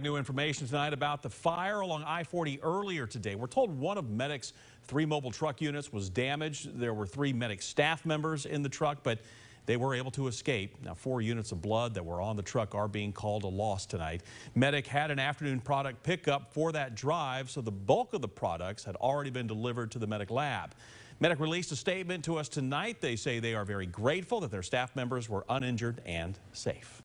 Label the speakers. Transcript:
Speaker 1: New information tonight about the fire along I-40 earlier today. We're told one of Medic's three mobile truck units was damaged. There were three Medic staff members in the truck, but they were able to escape. Now, four units of blood that were on the truck are being called a loss tonight. Medic had an afternoon product pickup for that drive, so the bulk of the products had already been delivered to the Medic lab. Medic released a statement to us tonight. They say they are very grateful that their staff members were uninjured and safe.